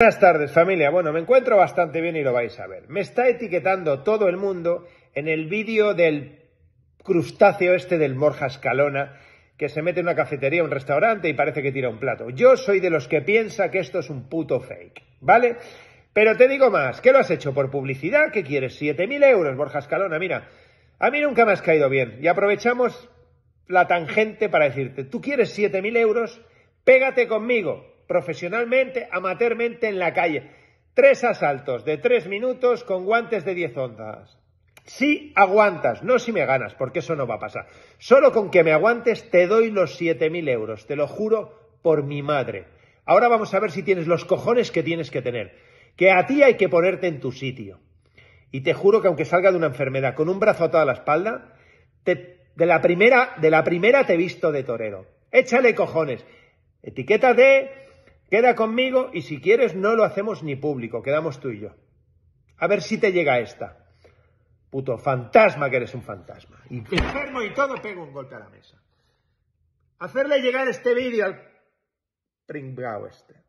Buenas tardes familia, bueno me encuentro bastante bien y lo vais a ver. Me está etiquetando todo el mundo en el vídeo del crustáceo este del Morja Escalona que se mete en una cafetería, un restaurante y parece que tira un plato. Yo soy de los que piensa que esto es un puto fake, ¿vale? Pero te digo más, ¿qué lo has hecho por publicidad? que quieres? ¿7.000 euros, Borja Escalona? Mira, a mí nunca me has caído bien y aprovechamos la tangente para decirte, tú quieres 7.000 euros, pégate conmigo profesionalmente, amateurmente en la calle. Tres asaltos de tres minutos con guantes de diez ondas. Si aguantas, no si me ganas, porque eso no va a pasar. Solo con que me aguantes te doy los mil euros, te lo juro por mi madre. Ahora vamos a ver si tienes los cojones que tienes que tener. Que a ti hay que ponerte en tu sitio. Y te juro que aunque salga de una enfermedad con un brazo atado a la espalda, te, de, la primera, de la primera te visto de torero. Échale cojones. Etiqueta de Queda conmigo y si quieres no lo hacemos ni público, quedamos tú y yo. A ver si te llega esta. Puto fantasma que eres un fantasma. Y enfermo y todo, pego un golpe a la mesa. Hacerle llegar este vídeo al pringao este.